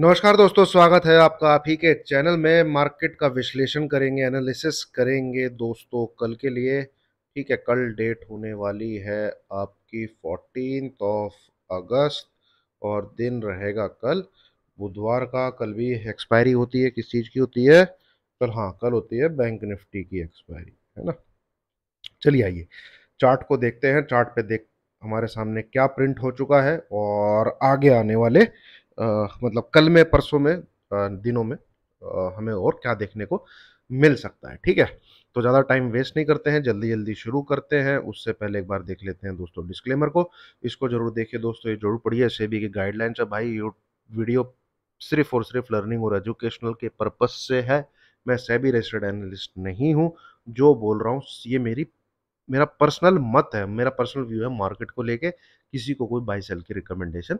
नमस्कार दोस्तों स्वागत है आपका आप ही के चैनल में मार्केट का विश्लेषण करेंगे एनालिसिस करेंगे दोस्तों कल के लिए ठीक है कल डेट होने वाली है आपकी फोर्टीन ऑफ अगस्त और दिन रहेगा कल बुधवार का कल भी एक्सपायरी होती है किस चीज़ की होती है कल हाँ कल होती है बैंक निफ्टी की एक्सपायरी है ना चलिए आइए चार्ट को देखते हैं चार्ट पे देख हमारे सामने क्या प्रिंट हो चुका है और आगे आने वाले आ, मतलब कल में परसों में आ, दिनों में आ, हमें और क्या देखने को मिल सकता है ठीक है तो ज़्यादा टाइम वेस्ट नहीं करते हैं जल्दी जल्दी शुरू करते हैं उससे पहले एक बार देख लेते हैं दोस्तों डिस्क्लेमर को इसको जरूर देखिए दोस्तों ये जरूर पढ़िए सेबी की गाइडलाइंस है भाई ये वीडियो सिर्फ और सिर्फ लर्निंग और एजुकेशनल के पर्पज़ से है मैं सेबी रजिस्टर्ड एनालिस्ट नहीं हूँ जो बोल रहा हूँ ये मेरी मेरा पर्सनल मत है मेरा पर्सनल व्यू है मार्केट को लेके किसी को कोई बाई सेल की रिकमेंडेशन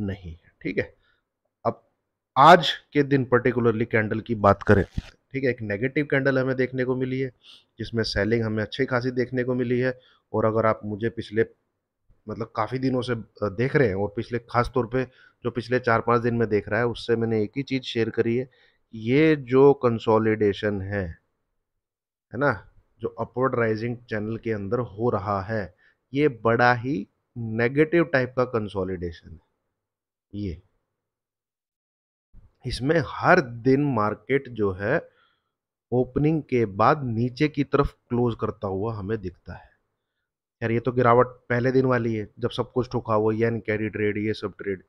नहीं है ठीक है अब आज के दिन पर्टिकुलरली कैंडल की बात करें ठीक है एक नेगेटिव कैंडल हमें देखने को मिली है जिसमें सेलिंग हमें अच्छी खासी देखने को मिली है और अगर आप मुझे पिछले मतलब काफ़ी दिनों से देख रहे हैं और पिछले खास तौर पे जो पिछले चार पाँच दिन में देख रहा है उससे मैंने एक ही चीज़ शेयर करी है ये जो कंसोलिडेशन है है ना जो अपवर्ड राइजिंग चैनल के अंदर हो रहा है ये बड़ा ही नेगेटिव टाइप का कंसोलिडेशन है ये इसमें हर दिन मार्केट जो है ओपनिंग के बाद नीचे की तरफ क्लोज करता हुआ हमें दिखता है यार ये तो गिरावट पहले दिन वाली है जब सब कुछ ठोका हुआ येन कैरी ट्रेड ये सब ट्रेड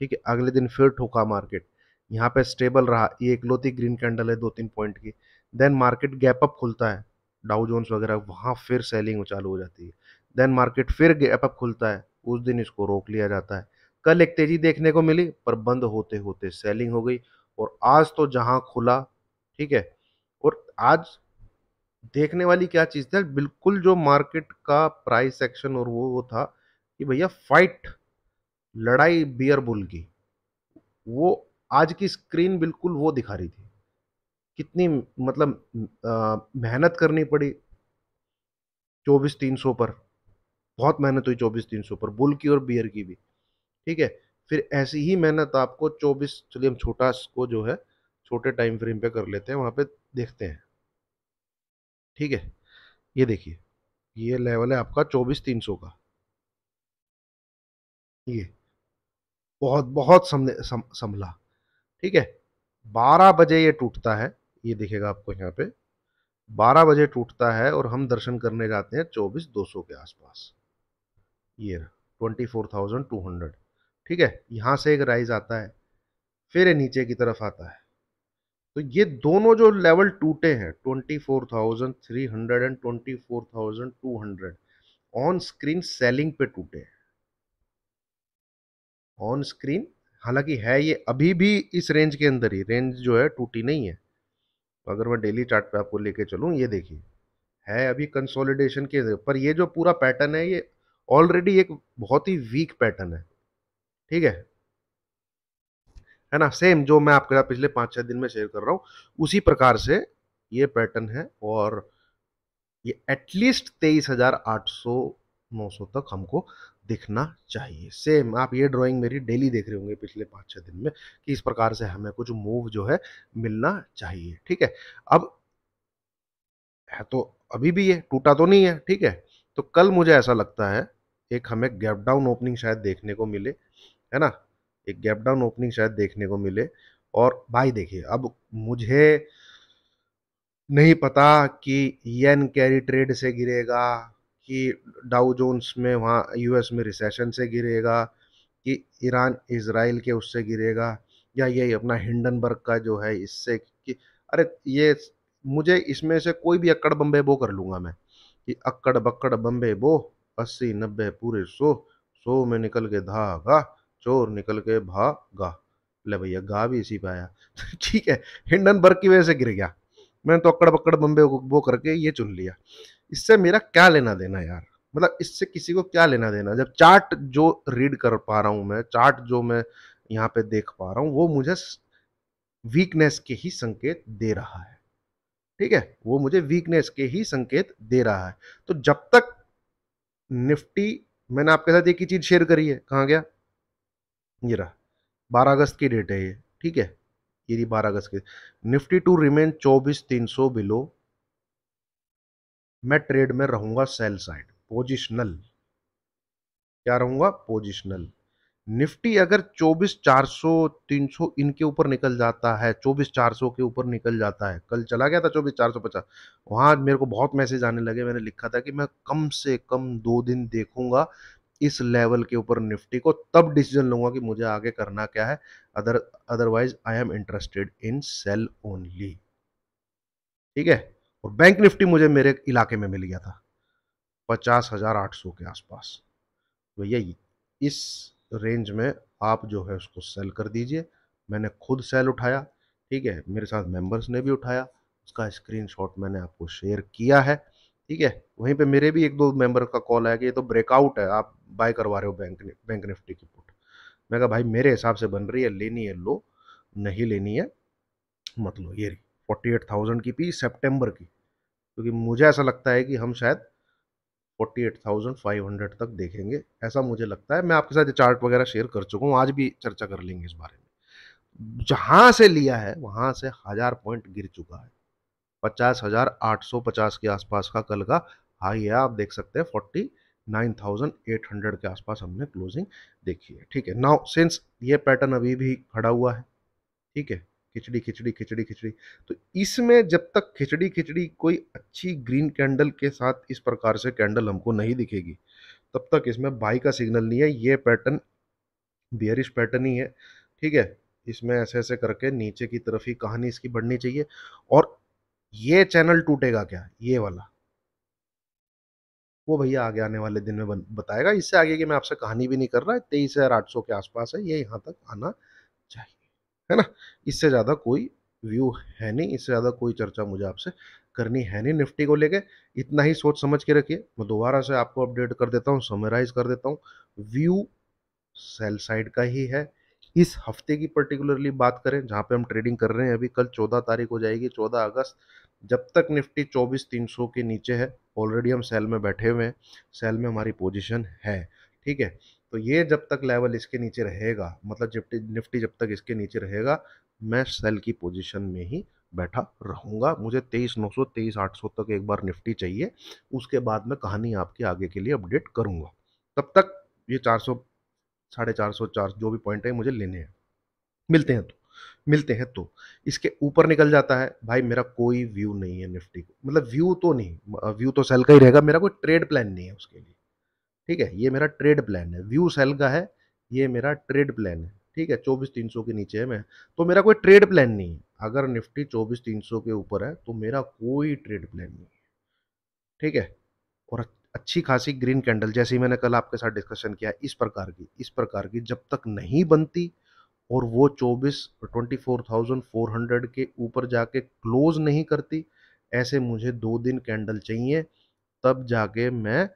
ठीक है अगले दिन फिर ठोका मार्केट यहाँ पे स्टेबल रहा ये इकलौती ग्रीन कैंडल है दो तीन पॉइंट की देन मार्केट गैप अप खुलता है डाउ जोन्स वगैरह वहाँ फिर सेलिंग चालू हो जाती है देन मार्केट फिर गैप अप खुलता है उस दिन इसको रोक लिया जाता है कल एक तेजी देखने को मिली पर बंद होते होते सेलिंग हो गई और आज तो जहां खुला ठीक है और आज देखने वाली क्या चीज़ थी बिल्कुल जो मार्केट का प्राइस एक्शन और वो वो था कि भैया फाइट लड़ाई बियर बुल की वो आज की स्क्रीन बिल्कुल वो दिखा रही थी कितनी मतलब मेहनत करनी पड़ी चौबीस तीन सौ पर बहुत मेहनत हुई चौबीस तीन सौ पर बुल की और बियर की भी ठीक है फिर ऐसी ही मेहनत आपको चौबीस चलिए हम छोटा को जो है छोटे टाइम फ्रेम पे कर लेते हैं वहाँ पे देखते हैं ठीक है ये देखिए ये लेवल है आपका चौबीस तीन सौ का ये बहुत बहुत सम, संभला ठीक है बारह बजे ये टूटता है ये देखेगा आपको यहाँ पे बारह बजे टूटता है और हम दर्शन करने जाते हैं चौबीस दो सौ के आसपास ये twenty four thousand two hundred ठीक है यहाँ से एक राइज आता है फिर ये नीचे की तरफ आता है तो ये दोनों जो लेवल टूटे हैं twenty four thousand three hundred and twenty four thousand two hundred on screen selling पे टूटे हैं ऑन स्क्रीन हालांकि है ये अभी भी इस रेंज के अंदर ही रेंज जो है टूटी नहीं है तो अगर मैं डेली चार्ट पे आपको लेके चलूँ ये देखिए है अभी कंसोलिडेशन के पर ये जो पूरा पैटर्न है ये ऑलरेडी एक बहुत ही वीक पैटर्न है ठीक है है ना सेम जो मैं आपके साथ पिछले पाँच छः दिन में शेयर कर रहा हूँ उसी प्रकार से ये पैटर्न है और ये एटलीस्ट तेईस हज़ार आठ सौ नौ सौ तक हमको दिखना चाहिए सेम आप ये ड्राइंग मेरी डेली देख रहे होंगे पिछले पाँच छः दिन में कि इस प्रकार से हमें कुछ मूव जो है मिलना चाहिए ठीक है अब है तो अभी भी ये टूटा तो नहीं है ठीक है तो कल मुझे ऐसा लगता है एक हमें गैप डाउन ओपनिंग शायद देखने को मिले है ना एक गैप डाउन ओपनिंग शायद देखने को मिले और भाई देखिए अब मुझे नहीं पता कि येन कैरी ट्रेड से गिरेगा कि डाउ जोन्स में वहाँ यूएस में रिसेशन से गिरेगा कि ईरान इसराइल के उससे गिरेगा या यही अपना हिंडनबर्ग का जो है इससे कि अरे ये मुझे इसमें से कोई भी अक्कड़ बम्बे बो कर लूँगा मैं कि अक्कड़ बक्कड़ बम्बे बो अस्सी नब्बे पूरे सो सो में निकल के धागा चोर निकल के भागा ले भैया गा भी इसी पे आया ठीक है बर्ग की वजह से गिर गया मैंने तो अकड़ पकड़ बम्बे वो करके ये चुन लिया इससे मेरा क्या लेना देना यार मतलब इससे किसी को क्या लेना देना जब चार्ट जो रीड कर पा रहा हूँ मैं चार्ट जो मैं यहाँ पे देख पा रहा हूँ वो मुझे वीकनेस के ही संकेत दे रहा है ठीक है वो मुझे वीकनेस के ही संकेत दे रहा है तो जब तक निफ्टी मैंने आपके साथ एक ही चीज़ शेयर करी है कहाँ गया ये रहा बारह अगस्त की डेट है ये ठीक है ये रही बारह अगस्त की निफ्टी टू रिमेन चौबीस तीन सौ बिलो मैं ट्रेड में रहूंगा सेल साइड पोजिशनल क्या रहूंगा पोजिशनल निफ्टी अगर 24 400 300 इनके ऊपर निकल जाता है 24 400 के ऊपर निकल जाता है कल चला गया था चौबीस चार सौ पचास वहां मेरे को बहुत मैसेज आने लगे मैंने लिखा था कि मैं कम से कम दो दिन देखूंगा इस लेवल के ऊपर निफ्टी को तब डिसीजन लूंगा कि मुझे आगे करना क्या है other otherwise I am interested in sell only ठीक है और बैंक निफ्टी मुझे मेरे इलाके में मिल गया था पचास हज़ार आठ सौ के आसपास भैया इस रेंज में आप जो है उसको सेल कर दीजिए मैंने खुद सेल उठाया ठीक है मेरे साथ मेंबर्स ने भी उठाया उसका स्क्रीनशॉट मैंने आपको शेयर किया है ठीक है वहीं पे मेरे भी एक दो मेंबर का कॉल आया कि ये तो ब्रेकआउट है आप बाय करवा रहे हो बैंक बैंक निफ्टी की पुट मैं कहा भाई मेरे हिसाब से बन रही है लेनी है लो नहीं लेनी है मत लो ये रही फोर्टी एट थाउजेंड की पी सेप्टेम्बर की क्योंकि मुझे ऐसा लगता है कि हम शायद forty eight thousand five hundred तक देखेंगे ऐसा मुझे लगता है मैं आपके साथ ये चार्ट वगैरह शेयर कर चुका हूँ आज भी चर्चा कर लेंगे इस बारे में जहाँ से लिया है वहाँ से हज़ार पॉइंट गिर चुका है पचास हज़ार आठ सौ पचास के आसपास का कल का हाई है आप देख सकते हैं forty nine thousand eight hundred के आसपास हमने क्लोजिंग देखी है ठीक है नाउ सिंस ये पैटर्न अभी भी खड़ा हुआ है ठीक है खिचड़ी खिचड़ी खिचड़ी खिचड़ी तो इसमें जब तक खिचड़ी खिचड़ी कोई अच्छी ग्रीन कैंडल के साथ इस प्रकार से कैंडल हमको नहीं दिखेगी तब तक इसमें बाई का सिग्नल नहीं है ये पैटर्न बियरिश पैटर्न ही है ठीक है इसमें ऐसे ऐसे करके नीचे की तरफ ही कहानी इसकी बढ़नी चाहिए और ये चैनल टूटेगा क्या ये वाला वो भैया आगे आने वाले दिन में बताएगा इससे आगे की मैं आपसे कहानी भी नहीं कर रहा है तेईस हज़ार आठ सौ के आसपास है ये यहाँ तक आना चाहिए है ना इससे ज़्यादा कोई व्यू है नहीं इससे ज़्यादा कोई चर्चा मुझे आपसे करनी है नहीं निफ्टी को लेके इतना ही सोच समझ के रखिए मैं दोबारा से आपको अपडेट कर देता हूँ समराइज कर देता हूँ व्यू सेल साइड का ही है इस हफ्ते की पर्टिकुलरली बात करें जहाँ पे हम ट्रेडिंग कर रहे हैं अभी कल चौदह तारीख हो जाएगी चौदह अगस्त जब तक निफ्टी चौबीस तीन सौ के नीचे है ऑलरेडी हम सेल में बैठे हुए हैं सेल में हमारी पोजिशन है ठीक है तो ये जब तक लेवल इसके नीचे रहेगा मतलब निफ्टी निफ्टी जब तक इसके नीचे रहेगा मैं सेल की पोजिशन में ही बैठा रहूँगा मुझे तेईस नौ सौ तेईस आठ सौ तक एक बार निफ्टी चाहिए उसके बाद मैं कहानी आपके आगे के लिए अपडेट करूँगा तब तक ये चार सौ साढ़े चार सौ चार जो भी पॉइंट है मुझे लेने हैं मिलते हैं तो मिलते हैं तो इसके ऊपर निकल जाता है भाई मेरा कोई व्यू नहीं है निफ्टी को मतलब व्यू तो नहीं व्यू तो सेल का ही रहेगा मेरा कोई ट्रेड प्लान नहीं है उसके लिए ठीक है ये मेरा ट्रेड प्लान है व्यू सेल का है ये मेरा ट्रेड प्लान है ठीक है चौबीस तीन सौ के नीचे है मैं तो मेरा कोई ट्रेड प्लान नहीं है अगर निफ्टी चौबीस तीन सौ के ऊपर है तो मेरा कोई ट्रेड प्लान नहीं है ठीक है और अच्छी खासी ग्रीन कैंडल जैसे मैंने कल आपके साथ डिस्कशन किया इस प्रकार की इस प्रकार की जब तक नहीं बनती और वो चौबीस twenty four thousand four hundred के ऊपर जाके क्लोज नहीं करती ऐसे मुझे दो दिन कैंडल चाहिए तब जाके मैं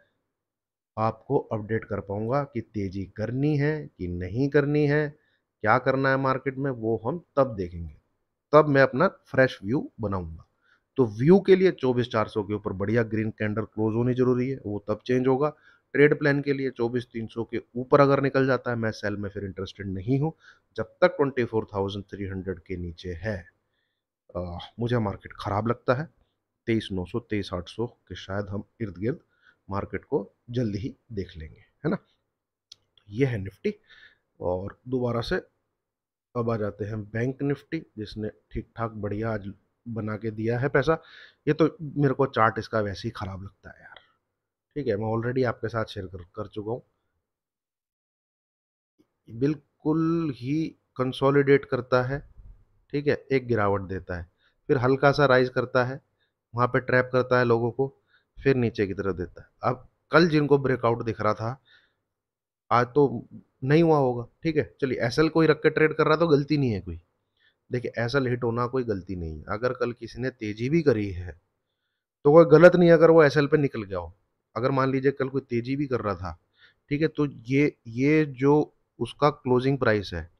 आपको अपडेट कर पाऊंगा कि तेज़ी करनी है कि नहीं करनी है क्या करना है मार्केट में वो हम तब देखेंगे तब मैं अपना फ्रेश व्यू बनाऊंगा तो व्यू के लिए चौबीस चार सौ के ऊपर बढ़िया ग्रीन कैंडल क्लोज होनी जरूरी है वो तब चेंज होगा ट्रेड प्लान के लिए चौबीस तीन सौ के ऊपर अगर निकल जाता है मैं सेल में फिर इंटरेस्टेड नहीं हूँ जब तक twenty four thousand three hundred के नीचे है आ, मुझे मार्केट ख़राब लगता है तेईस नौ सौ तेईस आठ सौ के शायद हम इर्द गिर्द मार्केट को जल्द ही देख लेंगे है ना तो ये है निफ्टी और दोबारा से अब आ जाते हैं बैंक निफ्टी जिसने ठीक ठाक बढ़िया आज बना के दिया है पैसा ये तो मेरे को चार्ट इसका वैसे ही ख़राब लगता है यार ठीक है मैं ऑलरेडी आपके साथ शेयर कर कर चुका हूँ बिल्कुल ही कंसोलिडेट करता है ठीक है एक गिरावट देता है फिर हल्का सा राइज करता है वहाँ पे ट्रैप करता है लोगों को फिर नीचे की तरफ देता है अब कल जिनको ब्रेकआउट दिख रहा था आज तो नहीं हुआ होगा ठीक है चलिए एसएल कोई रख के ट्रेड कर रहा तो गलती नहीं है कोई देखिए ऐसा लेट होना कोई गलती नहीं है अगर कल किसी ने तेज़ी भी करी है तो कोई गलत नहीं अगर वो एस पे निकल गया हो अगर मान लीजिए कल कोई तेज़ी भी कर रहा था ठीक है तो ये ये जो उसका क्लोजिंग प्राइस है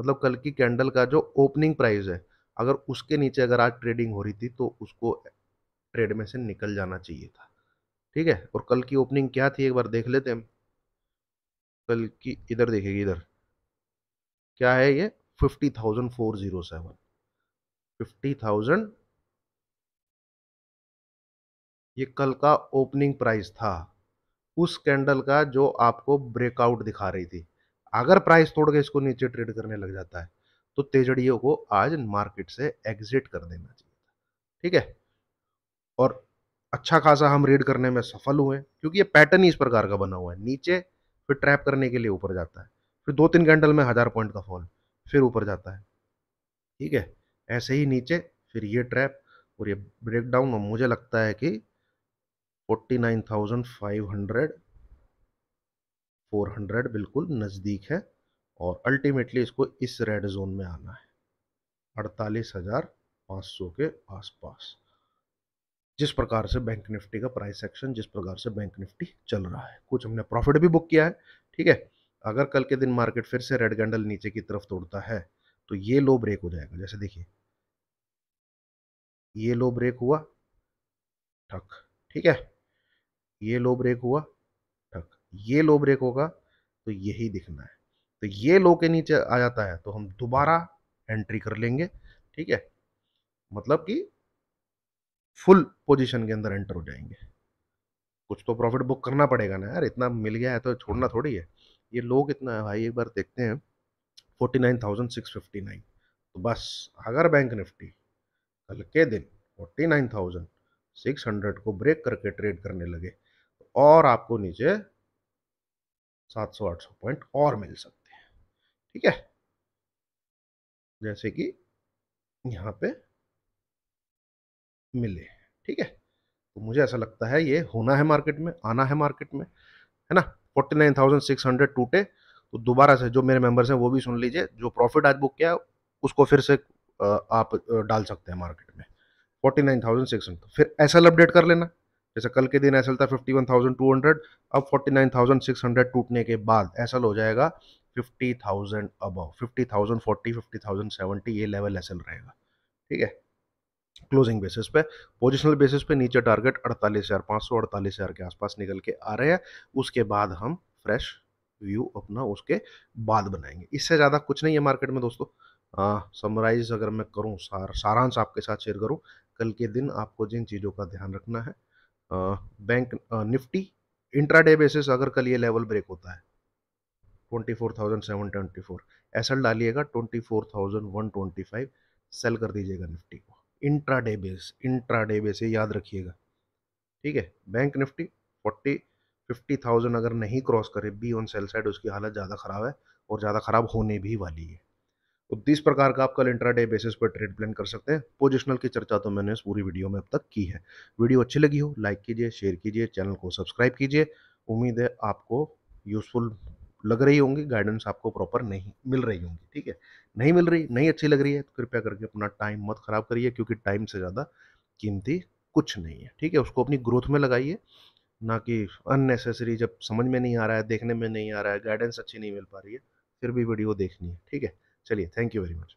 मतलब कल की कैंडल का जो ओपनिंग प्राइस है अगर उसके नीचे अगर आज ट्रेडिंग हो रही थी तो उसको ट्रेड में से निकल जाना चाहिए था ठीक है और कल की ओपनिंग क्या थी एक बार देख लेते हम कल की इधर देखेगी इधर क्या है ये fifty thousand four zero seven fifty thousand ये कल का ओपनिंग प्राइस था उस कैंडल का जो आपको ब्रेकआउट दिखा रही थी अगर प्राइस तोड़ के इसको नीचे ट्रेड करने लग जाता है तो तेजड़ियों को आज मार्केट से एग्जिट कर देना चाहिए ठीक है और अच्छा खासा हम रीड करने में सफल हुए क्योंकि ये पैटर्न ही इस प्रकार का बना हुआ है नीचे फिर ट्रैप करने के लिए ऊपर जाता है फिर दो तीन कैंडल में हज़ार पॉइंट का फॉल फिर ऊपर जाता है ठीक है ऐसे ही नीचे फिर ये ट्रैप और ये ब्रेक डाउन मुझे लगता है कि forty nine thousand five hundred four hundred बिल्कुल नज़दीक है और अल्टीमेटली इसको इस रेड जोन में आना है अड़तालीस हज़ार पाँच सौ के आसपास जिस प्रकार से बैंक निफ्टी का प्राइस एक्शन जिस प्रकार से बैंक निफ्टी चल रहा है कुछ हमने प्रॉफिट भी बुक किया है ठीक है अगर कल के दिन मार्केट फिर से रेड कैंडल नीचे की तरफ तोड़ता है तो ये लो ब्रेक हो जाएगा जैसे देखिए ये लो ब्रेक हुआ ठक ठीक है ये लो ब्रेक हुआ ठक ये लो ब्रेक होगा तो यही दिखना है तो ये लो के नीचे आ जाता है तो हम दोबारा एंट्री कर लेंगे ठीक है मतलब कि फुल पोजीशन के अंदर एंटर हो जाएंगे कुछ तो प्रॉफिट बुक करना पड़ेगा ना यार इतना मिल गया है तो छोड़ना थोड़ी है ये लो कितना है भाई एक बार देखते हैं forty nine thousand six fifty nine तो बस अगर बैंक निफ्टी कल के दिन forty nine thousand six hundred को ब्रेक करके ट्रेड करने लगे और आपको नीचे सात सौ आठ सौ पॉइंट और मिल सकते हैं ठीक है जैसे कि यहाँ पे मिले ठीक है तो मुझे ऐसा लगता है ये होना है मार्केट में आना है मार्केट में है ना forty nine thousand six hundred टूटे तो दोबारा से जो मेरे मेंबर्स हैं वो भी सुन लीजिए जो प्रॉफिट आज बुक किया उसको फिर से आप डाल सकते हैं मार्केट में forty nine thousand six hundred तो फिर एस अपडेट कर लेना जैसे कल के दिन एस था fifty one thousand two hundred अब forty nine thousand six hundred टूटने के बाद एस हो जाएगा fifty thousand above fifty thousand forty fifty thousand seventy ये लेवल एस रहेगा ठीक है क्लोजिंग बेसिस पे पोजिशनल बेसिस पे नीचे टारगेट अड़तालीस हज़ार पाँच सौ अड़तालीस हज़ार के आसपास निकल के आ रहे हैं उसके बाद हम फ्रेश व्यू अपना उसके बाद बनाएंगे इससे ज़्यादा कुछ नहीं है मार्केट में दोस्तों समराइज अगर मैं करूँ सार सारांश आपके साथ शेयर करूँ कल के दिन आपको जिन चीज़ों का ध्यान रखना है आ, बैंक आ, निफ्टी इंट्राडे बेसिस अगर कल ये लेवल ब्रेक होता है 24,724 एसल डालिएगा 24,125 सेल कर दीजिएगा निफ्टी को intraday base intraday base ये याद रखिएगा ठीक है bank Nifty forty fifty thousand अगर नहीं क्रॉस करे बी ऑन सेल साइड उसकी हालत ज़्यादा ख़राब है और ज़्यादा ख़राब होने भी वाली है तो तीस प्रकार का आप कल इंट्रा डे बेसिस पर ट्रेड प्लान कर सकते हैं पोजिशनल की चर्चा तो मैंने इस पूरी वीडियो में अब तक की है वीडियो अच्छी लगी हो लाइक कीजिए शेयर कीजिए चैनल को सब्सक्राइब कीजिए उम्मीद है आपको यूज़फुल लग रही होंगी गाइडेंस आपको प्रॉपर नहीं मिल रही होंगी ठीक है नहीं मिल रही नहीं अच्छी लग रही है तो कृपया करके अपना टाइम मत ख़राब करिए क्योंकि टाइम से ज़्यादा कीमती कुछ नहीं है ठीक है उसको अपनी ग्रोथ में लगाइए ना कि अननेसेसरी जब समझ में नहीं आ रहा है देखने में नहीं आ रहा है गाइडेंस अच्छी नहीं मिल पा रही है फिर भी वीडियो देखनी है ठीक है चलिए थैंक यू वेरी मच